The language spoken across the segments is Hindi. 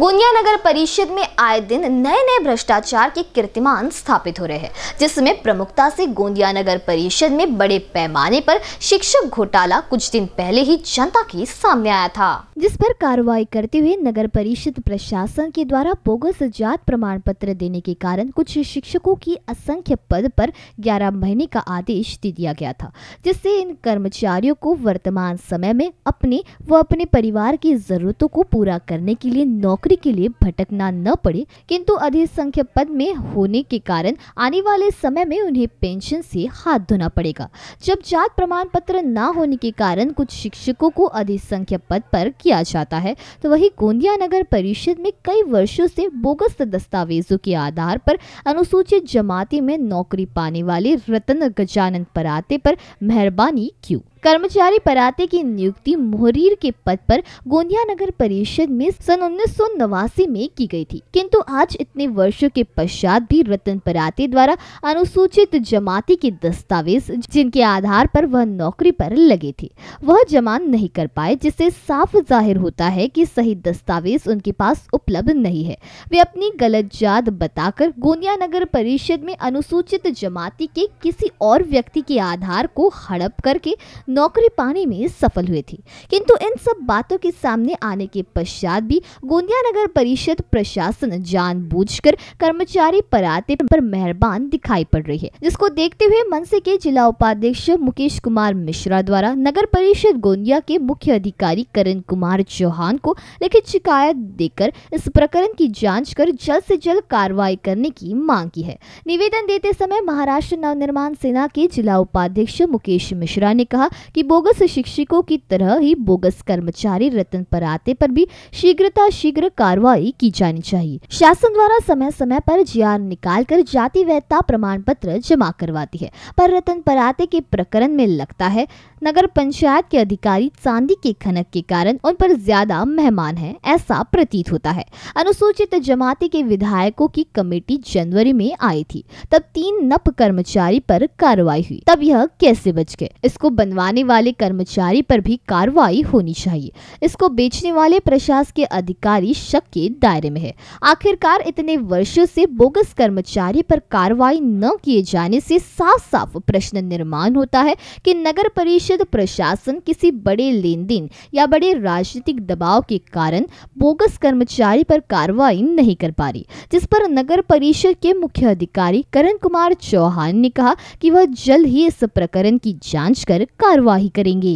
गोंदिया नगर परिषद में आए दिन नए नए भ्रष्टाचार के कीर्तिमान स्थापित हो रहे हैं जिसमें प्रमुखता से गोंदिया नगर परिषद में बड़े पैमाने पर शिक्षक घोटाला कुछ दिन पहले ही जनता के सामने आया था जिस पर कार्रवाई करते हुए नगर परिषद प्रशासन के द्वारा बोगस जात प्रमाण पत्र देने के कारण कुछ शिक्षकों की असंख्य पद पर ग्यारह महीने का आदेश दे दिया गया था जिससे इन कर्मचारियों को वर्तमान समय में अपने व अपने परिवार की जरूरतों को पूरा करने के लिए नौकरी नौकरी के लिए भटकना न पड़े किंतु अधिसंख्य पद में होने के कारण आने वाले समय में उन्हें पेंशन से हाथ धोना पड़ेगा जब जात प्रमाण पत्र न होने के कारण कुछ शिक्षकों को अधिसंख्य पद पर किया जाता है तो वही गोंदिया नगर परिषद में कई वर्षो से बोगस दस्तावेजों के आधार पर अनुसूचित जमाती में नौकरी पाने वाले रतन गजानन पराते पर मेहरबानी क्यों कर्मचारी पराते की नियुक्ति मोहरीर के पद पर गोंदिया नगर परिषद में सन उन्नीस में की गई थी किंतु आज इतने वर्षों के पश्चात भी रतन पराते द्वारा अनुसूचित जमाती के दस्तावेज जिनके आधार पर वह नौकरी पर लगे थे वह जमा नहीं कर पाए जिससे साफ जाहिर होता है कि सही दस्तावेज उनके पास उपलब्ध नहीं है वे अपनी गलत जात बताकर गोंदिया नगर परिषद में अनुसूचित जमाती के किसी और व्यक्ति के आधार को हड़प करके नौकरी पाने में सफल हुए थी किंतु इन सब बातों के सामने आने के पश्चात भी गोंदिया नगर परिषद प्रशासन जानबूझकर कर्मचारी पराते पर मेहरबान दिखाई पड़ रही है जिसको देखते हुए मनसे के जिला उपाध्यक्ष मुकेश कुमार मिश्रा द्वारा नगर परिषद गोंदिया के मुख्य अधिकारी करण कुमार चौहान को लिखित शिकायत देकर इस प्रकरण की जांच कर जल्द से जल्द कार्रवाई करने की मांग की है निवेदन देते समय महाराष्ट्र नवनिर्माण सेना के जिला उपाध्यक्ष मुकेश मिश्रा ने कहा कि बोगस शिक्षकों की तरह ही बोगस कर्मचारी रतन पर आते पर भी शीघ्रता शीघ्र कार्रवाई की जानी चाहिए शासन द्वारा समय समय पर जीआर निकाल कर जाति वैधता प्रमाण पत्र जमा करवाती है पर रतन पराते के प्रकरण में लगता है नगर पंचायत के अधिकारी चांदी के खनक के कारण उन पर ज्यादा मेहमान है ऐसा प्रतीत होता है अनुसूचित जमाति के विधायकों की कमेटी जनवरी में आई थी तब तीन नप कर्मचारी पर कार्रवाई हुई तब यह कैसे बच गए इसको बनवा आने वाले कर्मचारी पर भी कार्रवाई होनी चाहिए इसको बेचने वाले प्रशासकीय अधिकारी शक के दायरे में है आखिरकार इतने वर्षों से बोगस कर्मचारी पर कार्रवाई न किए जाने से साफ साफ प्रश्न निर्माण होता है कि नगर परिषद प्रशासन किसी बड़े लेन देन या बड़े राजनीतिक दबाव के कारण बोगस कर्मचारी पर कार्रवाई नहीं कर पा रही जिस पर नगर परिषद के मुख्य अधिकारी करण कुमार चौहान ने कहा कि वह जल्द ही इस प्रकरण की जांच कर कार्रवाई कार्यवाही करेंगे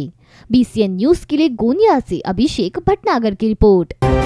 बीसीएन न्यूज के लिए गोनिया से अभिषेक भटनागर की रिपोर्ट